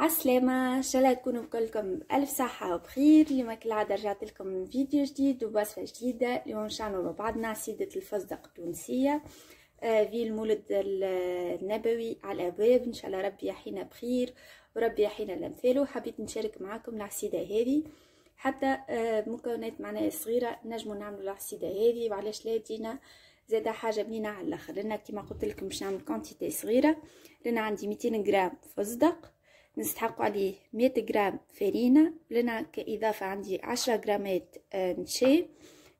عسلامة ان شاء الله تكونوا كلكم بألف صحة وبخير اليوم كالعادة رجعت لكم فيديو جديد وبصفة جديدة اليوم نشعلوا مع بعضنا سيدة الفزدق التونسية آه، في المولد النبوي على الأبواب ان شاء الله ربي يحينا بخير وربي يحينا الأمثال وحبيت نشارك معاكم العسيدة هذه حتى بمكونات آه، معناها صغيرة نجمو نعملو العسيدة هذه وعلاش لا دينا زادا حاجة بنينة على الآخر لأن كيما قلت لكم باش نعمل كونتيتي صغيرة لأن عندي ميتين غرام فزدق نستحق عليه مية غرام فرينة لنا كإضافة عندي عشرة غرامات آه، نشا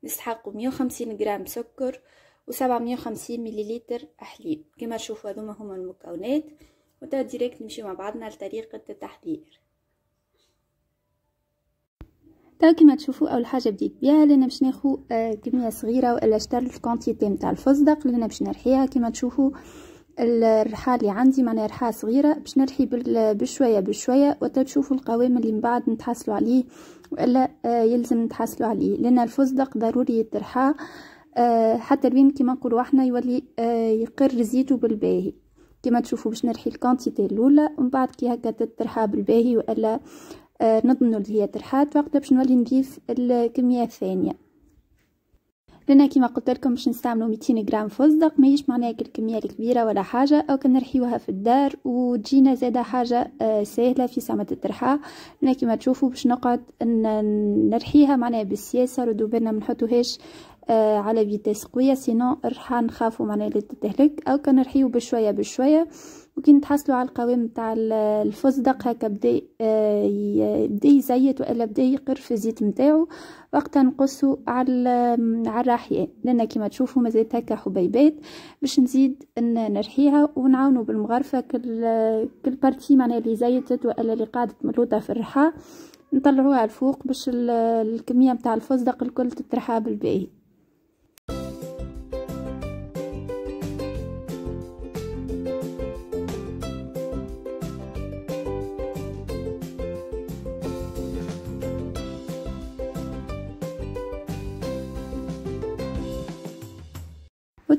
نستحق مية وخمسين سكر وسبعمية وخمسين مليلتر حليب كما تشوفوا هذوما هما المكونات وتا ديريكت نمشيو مع بعضنا لطريقة التحضير تا كيما تشوفوا اول حاجه بديت بها لنا باش ناخذ آه، كميه صغيره ولا شتر الكونتيتي نتاع الفستق لنا باش نرحيها كيما تشوفوا الرحى اللي عندي معناها رحى صغيرة باش نرحي بشوية بشوية وتشوفوا القوام اللي من بعد نتحصلوا عليه وإلا آه، يلزم نتحصلوا عليه لأن الفستق ضروري يترحى آه، حتى الوين كيما نقولوا احنا يولي آه، يقر زيتو بالباهي كيما تشوفوا باش نرحي الكونتيتي الاولى ومن بعد كي هكا تترحى بالباهي والا نضمنوا اللي هي ترحات وقتها باش نولي نضيف الكميه الثانيه لان كما قلت لكم باش نستعملوا 200 غرام فستق ما معناها الكميه الكبيره ولا حاجه او كنرحيوها في الدار وتجينا زاده حاجه آه، سهله في سمة الترحاة لان كما تشوفوا باش نقعد نرحيها معناها بالسياسه ردو بالنا ما نحطوهاش آه، على فيتاس قويه سينو رح نخافوا معناها اللي تتهلك او كنرحيو بشويه بشويه وكي نتحصلوا على القوام نتاع الفصدق هكا بدا آه، بدا يزيت والا بدا يقر في الزيت نتاعو وقتها نقصوا على على الرحيان لان كيما تشوفوا مازالت هكا حبيبات باش نزيد نرحيها ونعاونوا بالمغرفه كل كل بارتي معناها اللي زيتت والا اللي قعدت ملوطه في الرحى نطلعوها الفوق باش الكميه نتاع الفصدق الكل تطرحها بالباهي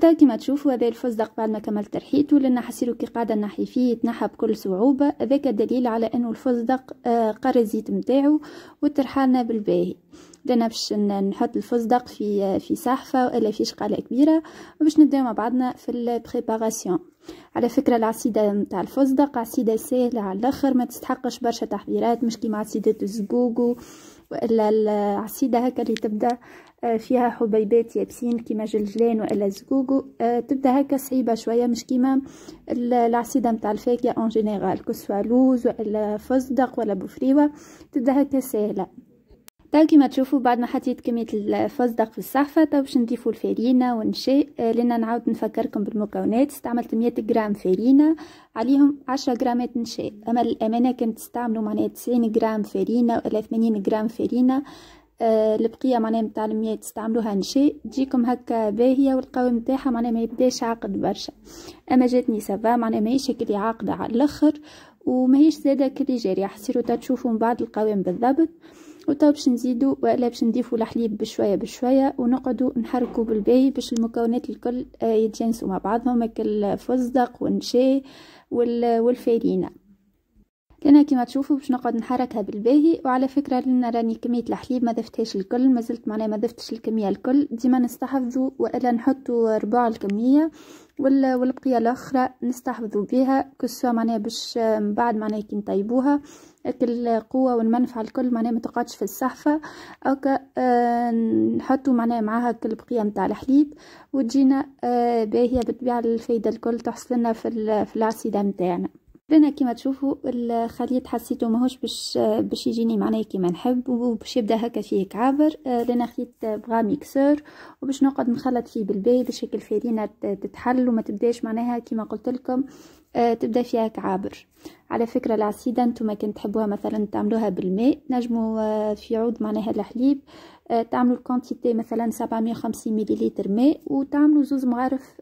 الفستق كما تشوفوا هذا الفستق بعد ما كملت ترحيته لان حسيرو كي قاعده نحي فيه يتنحى بكل صعوبه هذاك دليل على انه الفستق آه، قرى الزيت نتاعو وترحالنا بالباهي بدنا باش نحط الفستق في آه، في صحفه ولا في شقاله كبيره وباش نبداو مع بعضنا في البريباراسيون على فكره العصيده نتاع الفستق عصيده سهله على الاخر ما تستحقش برشا تحضيرات مش كيما عصيده الزقوق والا العصيده هكا اللي تبدا آه، فيها حبيبات يابسين كيما جلجلان والا زقوقو آه، تبدا هكا صعيبه شويه مش كيما العصيده نتاع الفاكهه اون جينيرال كسوا لوز والا فستق ولا بوفريوه تبدا هكا سهله تو كيما تشوفوا بعد ما حطيت كميه الفزدق في الصحفه تو باش نضيفوا الفرينه والنشاء آه، لان نعاود نفكركم بالمكونات استعملت 100 غرام فرينه عليهم 10 غرامات نشاء اما للامانه كنت تستعملوا معناها 90 غرام فرينه ولا 80 غرام فرينه آه، البقيه معناها نتاع المية تستعملوها نشاء تجيكم هكا باهيه والقوام نتاعها معناها ما يبداش عاقد برشا اما جاتني سافا معناها ماهيش كلي عاقده على الاخر وماهيش زاده كلي جاريه حسيتو تشوفوا من بعد القوام بالضبط وتو باش نزيدو ولا باش نضيفو الحليب بشويه بشويه ونقعدو نحركو بالباي باش المكونات الكل آه، يتجانسوا مع بعضهم الفزدق والنشا والفارينه لنا كيما تشوفوا باش نقعد نحركها بالباهي وعلى فكره لنا راني كميه الحليب ما ضفتهاش الكل ما زلت معناها ما ضفتش الكميه الكل ديما نستحفظوا والا نحطوا ربع الكميه والبقيه الاخرى نستحفظوا بها كسوا معناها باش آه، من بعد معناها كي نطيبوها القوة والمنفعة الكل معناها ما تقعدش في الصحفة أوكا آه نحطو معناها معاها البقية متاع الحليب وتجينا آه باهية بالطبيعة الفايدة الكل تحصلنا في, في العصيدة متاعنا لنا كيما تشوفوا الخليط حسيته ماهوش باش آه، باش يجيني معناه كيما نحب وباش يبدا هكا فيه كعابر آه، لنا خيط بغا ميكسور وباش نقعد نخلط فيه بالباهي باش هيك الفرينه تتحل وما تبداش معناها كيما قلت لكم آه، تبدا فيها كعابر على فكره العسيده نتوما كان تحبوها مثلا تعملوها بالماء نجموا آه، في عود معناها الحليب آه، تعملوا الكونتيتي مثلا 750 مليلتر ماء وتعملوا زوز معارف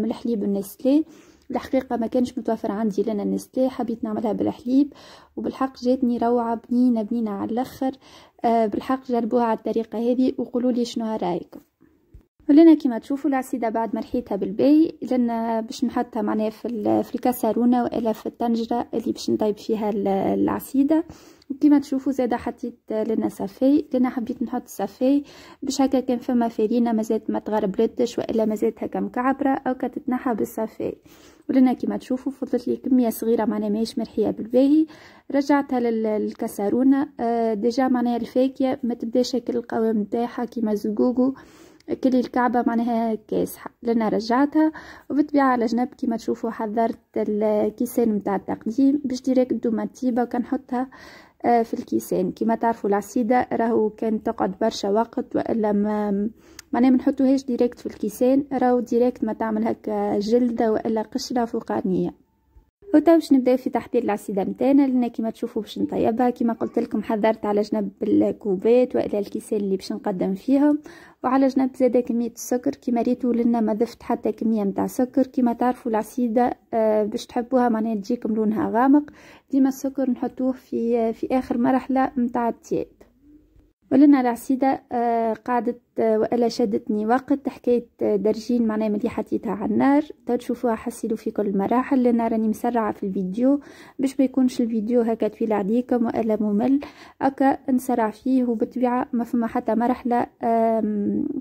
من الحليب النسلي الحقيقه ما كانش متوفر عندي لنا النسلي حبيت نعملها بالحليب وبالحق جاتني روعه بنينه بنينه على الاخر بالحق جربوها على الطريقه هذه وقولوا لي شنو رايكم ولنا كيما تشوفوا العسيده بعد ما رحيتها بالباي لنا باش نحطها معناها في في الكاسرونه والا في الطنجره اللي باش نطيب فيها العسيده كيما تشوفوا زاده حطيت لنا صافي لنا حبيت نحط صافي باش هكا كان فما فرينه مازالت ما تغربلتش والا مازالت هكا مكعبره او كتتنحى بالصافي ولنا كيما تشوفوا فضلت لي كميه صغيره معناها ماهيش مرحيه بالباهي رجعتها للكسرونه آه، ديجا معناها الفاكهه ما تبداش هكا القوام نتاعها كيما زقوقو كلي الكعبة معناها كاسحة لنا رجعتها وبالطبيعة على جنب كيما تشوفوا حضرت الكيسان متاع التقديم باش دوما دوماتيبة وكنحطها آه، في الكيسان كما تعرفوا العصيده راهو كان تقعد برشا وقت والا ما معناها ما نحطوهاش ديريكت في الكيسان راهو ديريكت ما تعمل هكا جلده والا قشره فوقانيه وتو باش نبداو في تحضير العصيده نتاعنا لان كيما تشوفوا باش نطيبها كيما قلت لكم حذرت على جنب الكوبات والا الكيسان اللي باش نقدم فيهم وعلى جنب زاده كميه السكر كيما ريتو لنا ما ضفت حتى كميه نتاع سكر كيما تعرفوا العصيده آه، باش تحبوها معناها تجيكم لونها غامق ديما السكر نحطوه في آه، في اخر مرحله نتاع التياب ولنا العسيدة آه، قعدت آه، وألا شدتني وقت حكاية درجين معناها ملي حطيتها على النار تشوفوها حسيلو في كل المراحل لأن راني مسرعة في الفيديو باش ما يكونش الفيديو هكا طويل عليكم وألا ممل هكا نسرع فيه وبالطبيعة ما فما حتى مرحلة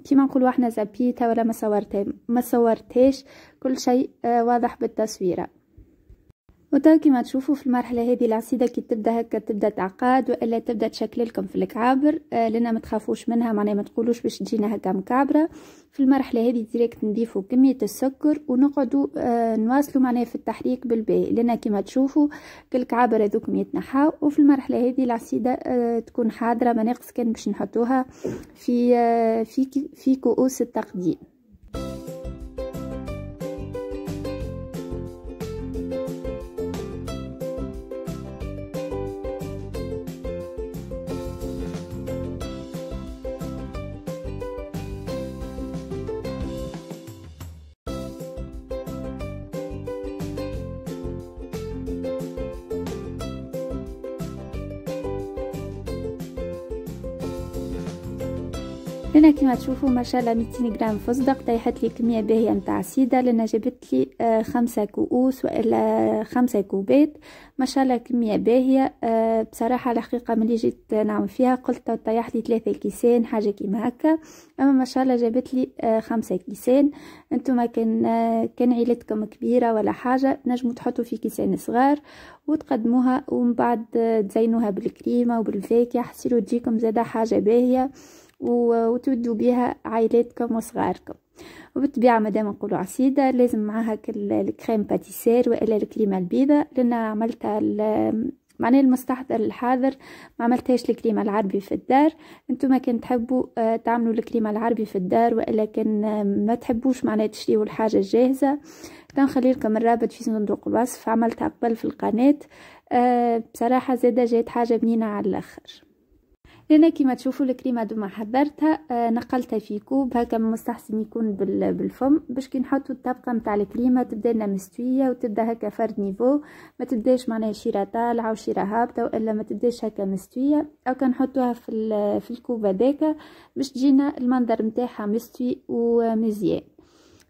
كيما نقولوا احنا زبيتها ولا ما صورتها ما صورتهاش كل شيء آه، واضح بالتصويره وتو كيما تشوفوا في المرحله هذه العصيده كي تبدا هكا تبدا تعقد والا تبدا تشكل لكم في الكعابر آه لنا ما تخافوش منها معناها ما تقولوش باش تجينا هكا مكعبره في المرحله هذه ديريكت نضيفوا كميه السكر ونقعدوا آه نواصلوا معناها في التحريك بالباهي لنا كيما تشوفوا الكعابر هذوك يتنحاو وفي المرحله هذه العصيده آه تكون حاضره ما ناقص كان باش نحطوها في آه في في كؤوس التقديم هنا كما تشوفوا ما شاء الله 200 غرام فستق طيحت لي كميه باهيه نتاع سيده لان جابت لي آه، خمسة كؤوس والا خمسة كوبات ما شاء الله كميه باهيه آه، بصراحه الحقيقه ملي جيت نعمل فيها قلت طيح لي ثلاثة كيسان حاجه كيما هكا اما ما شاء الله جابت لي آه، خمسة كيسان انتم كان كان عيلتكم كبيره ولا حاجه نجموا تحطوا في كيسان صغار وتقدموها ومن بعد تزينوها بالكريمه وبالفاكهه حسيلو تجيكم زاده حاجه باهيه وتودوا بها عائلاتكم وصغاركم وبالطبيعة مادام نقولوا عصيدة لازم معاها الكريم باتيسير وإلا الكريمة البيضة لأن عملتها معناها المستحضر الحاضر ما عملتهاش الكريمة العربي في الدار انتم كان تحبوا آه، تعملوا الكريمة العربي في الدار وإلا كان آه، ما تحبوش معناها تشريوا الحاجة الجاهزة نخلي لكم الرابط في صندوق الوصف عملتها قبل في القناة آه، بصراحة زادة جات حاجة بنينة على الآخر هنا كيما تشوفوا الكريمه دوما حضرتها آه نقلتها في كوب هكا مستحسن يكون بالفم باش كي نحطوا الطبقه نتاع الكريمه تبدا لنا مستويه وتبدا هكا فرد نيفو ما تبداش معناها شيره طالعه وشيره هابطه والا ما تبداش هكا مستويه او كنحطوها في في الكوب هذاك باش تجينا المنظر نتاعها مستوي ومزيان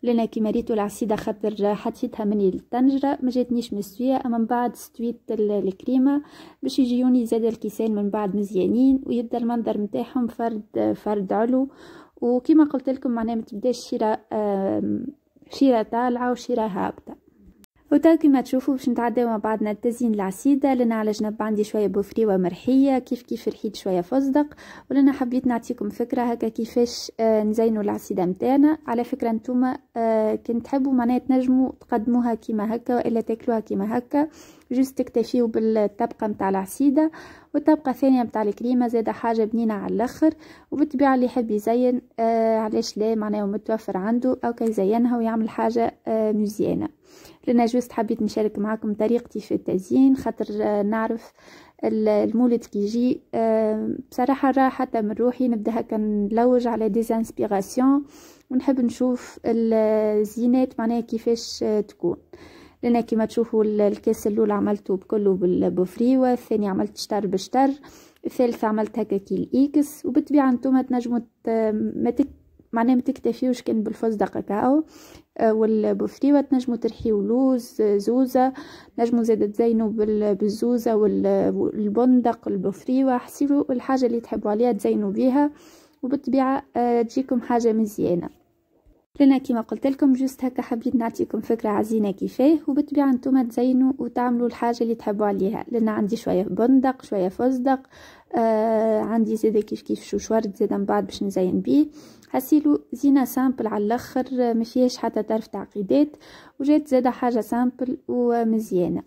لأن كي ريتو العصيدة خاطر حطيتها مني للطنجرة ما جاتنيش مستوية أما من بعد استويت الكريمة باش يجيوني زاد الكيسان من بعد مزيانين ويبدا المنظر نتاعهم فرد فرد علو وكما قلت لكم معناها ما تبداش شيرة شيرة طالعة وشيرة هابطة وتو كيما تشوفوا باش نتعداو مع بعضنا التزيين العسيد لنا على جنب عندي شويه بوفريوه مرحيه كيف كيف رحيت شويه فصدق ولنا حبيت نعطيكم فكره هكا كيفاش آه، نزينوا العسيده نتاعنا على فكره نتوما آه، كنت تحبوا معناها تنجموا تقدموها كيما هكا والا تاكلوها كيما هكا جست تكتفيو بالطبقه نتاع العسيده والطبقه الثانيه نتاع الكريمه زادا حاجه بنينه على الاخر وبالطبيعه اللي يحب يزين آه علاش لا معناه متوفر عنده او كيزينها ويعمل حاجه آه مزيانه لان جست حبيت نشارك معكم طريقتي في التزيين خاطر آه نعرف المولد كي يجي آه بصراحه راه حتى من روحي نبدا هكا نلوج على ديزانسبيراسيون ونحب نشوف الزينات معناها كيفاش آه، تكون لان كيما تشوفوا الكاس الاول عملته بكله بالبوفريوه الثاني عملت شطر بشطر الثالث عملت هكا كي الاكس وبالطبيعه نتوما تنجموا ما تك معناها ما تكتفيوش كان بالفزدق كاو آه، والبوفتيوة تنجموا ترحيو لوز زوزة نجموا زاد تزينوا بالزوزة والبندق البوفريوة حسيبوا الحاجة اللي تحبوا عليها تزينوا بيها وبالطبيعة آه، تجيكم حاجة مزيانة لنا كما قلت لكم جوست هكا حبيت نعطيكم فكره عزينه كيفاه وبالطبيعه نتوما تزينوا وتعملوا الحاجه اللي تحبوا عليها لان عندي شويه بندق شويه فزدق آه عندي زيد كيف كيف شو شورد زيادة من بعد باش نزين بيه حسيلو زينة سامبل على الاخر ما فيهاش حتى طرف تعقيدات وجات زاده حاجة سامبل ومزيانة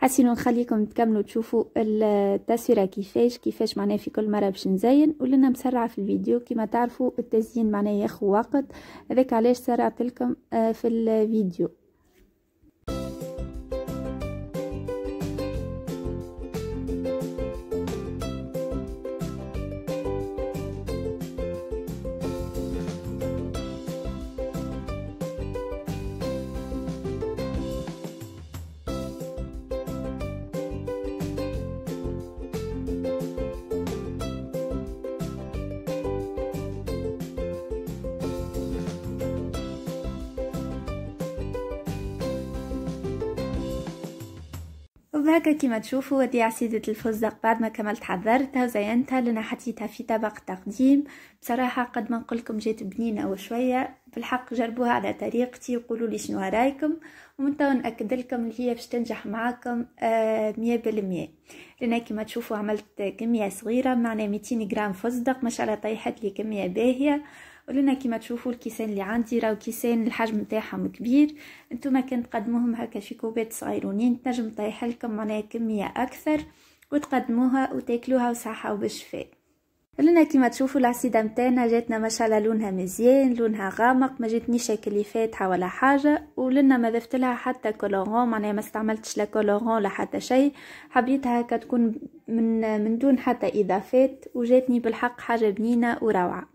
حاسين نخليكم تكملوا تشوفوا التصويره كيفاش كيفاش معناه في كل مره باش نزين ولنا مسرعه في الفيديو كما تعرفوا التزيين معناه ياخذ وقت هذاك علاش سرعت لكم آه، في الفيديو هكا كيما تشوفوا وديع سيدة الفستق بعد ما كملت حضرتها وزينتها لنا حطيتها في طبق تقديم بصراحة قد ما نقولكم جات بنينة وشوية بالحق جربوها على طريقتي وقولوا لي شنو رايكم ومن تو ناكد لكم اللي هي باش تنجح معاكم آه، مية بالمية لان كيما تشوفوا عملت كميه صغيره معنا 200 غرام فستق ما شاء الله طيحت لي كميه باهيه ولنا كيما تشوفوا الكيسان اللي عندي راهو كيسان الحجم نتاعهم كبير انتم كان تقدموهم هكا في كوبات صغيرونين تنجم طيح لكم معناها كميه اكثر وتقدموها وتاكلوها وصحه وبشفاء لنا كيما تشوفوا العصيدة متاعنا جاتنا ما شاء الله لونها مزيان لونها غامق ما جاتنيش اللي فاتحه ولا حاجه ولنا ما ضفت لها حتى كولورون معناها ما استعملتش لا كولورون لا حتى شيء حبيتها هكا تكون من من دون حتى اضافات وجاتني بالحق حاجه بنينه وروعه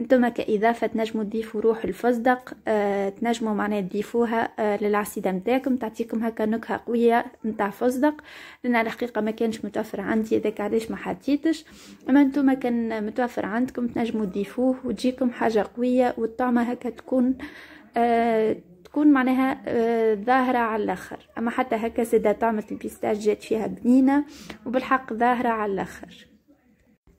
انتم كاضافه تنجموا تضيفوا روح الفزدق آه تنجموا معناها تضيفوها آه للعصيده نتاعكم تعطيكم هكا نكهه قويه نتاع فزدق لان الحقيقه ما كانش متوفر عندي هذاك علاش ما حطيتش اما انتم كان متوفر عندكم تنجموا تضيفوه وتجيكم حاجه قويه والطعمه هكا تكون آه تكون معناها آه، ظاهرة على الاخر اما حتى هكا زادة طعمة البيستاج جات فيها بنينة وبالحق ظاهرة على الاخر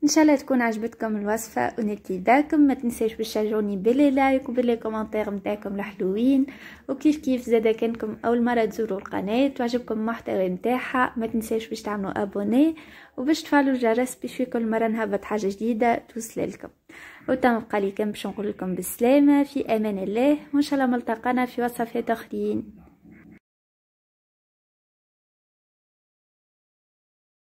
ان شاء الله تكون عجبتكم الوصفه داكم ما تنساوش باش تشجعوني باللي لايك وباللي كومونتير نتاعكم الحلوين وكيف كيف زاده كانكم اول مره تزوروا القناه وعجبكم المحتوى نتاعها ما تنساوش باش تعملوا ابوني وباش تفعلوا الجرس باش في كل مره نهبط حاجه جديده توصل لكم وتم بقى لي كان باش نقول لكم بالسلامه في امان الله وان شاء الله ملتقانا في وصفات اخرين